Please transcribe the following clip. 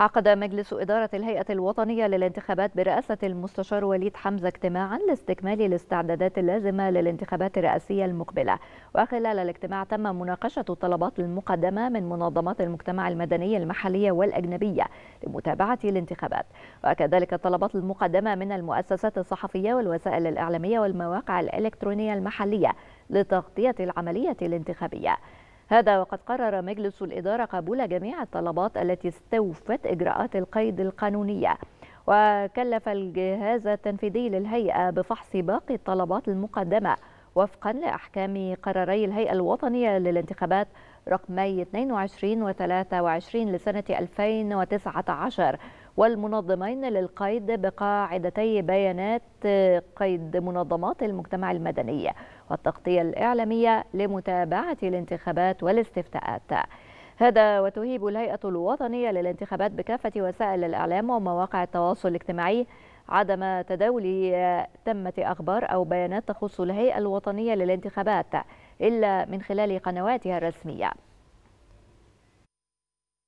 عقد مجلس إدارة الهيئة الوطنية للانتخابات برئاسة المستشار وليد حمزة اجتماعا لاستكمال الاستعدادات اللازمة للانتخابات الرئاسية المقبلة وخلال الاجتماع تم مناقشة الطلبات المقدمة من منظمات المجتمع المدني المحلية والأجنبية لمتابعة الانتخابات وكذلك الطلبات المقدمة من المؤسسات الصحفية والوسائل الإعلامية والمواقع الإلكترونية المحلية لتغطية العملية الانتخابية هذا وقد قرر مجلس الإدارة قبول جميع الطلبات التي استوفت إجراءات القيد القانونية وكلف الجهاز التنفيذي للهيئة بفحص باقي الطلبات المقدمة وفقا لأحكام قراري الهيئة الوطنية للانتخابات رقمي 22 و 23 لسنة 2019 والمنظمين للقيد بقاعدتي بيانات قيد منظمات المجتمع المدني والتغطية الإعلامية لمتابعة الانتخابات والاستفتاءات هذا وتهيب الهيئة الوطنية للانتخابات بكافة وسائل الإعلام ومواقع التواصل الاجتماعي عدم تداول تمة أخبار أو بيانات تخص الهيئة الوطنية للانتخابات إلا من خلال قنواتها الرسمية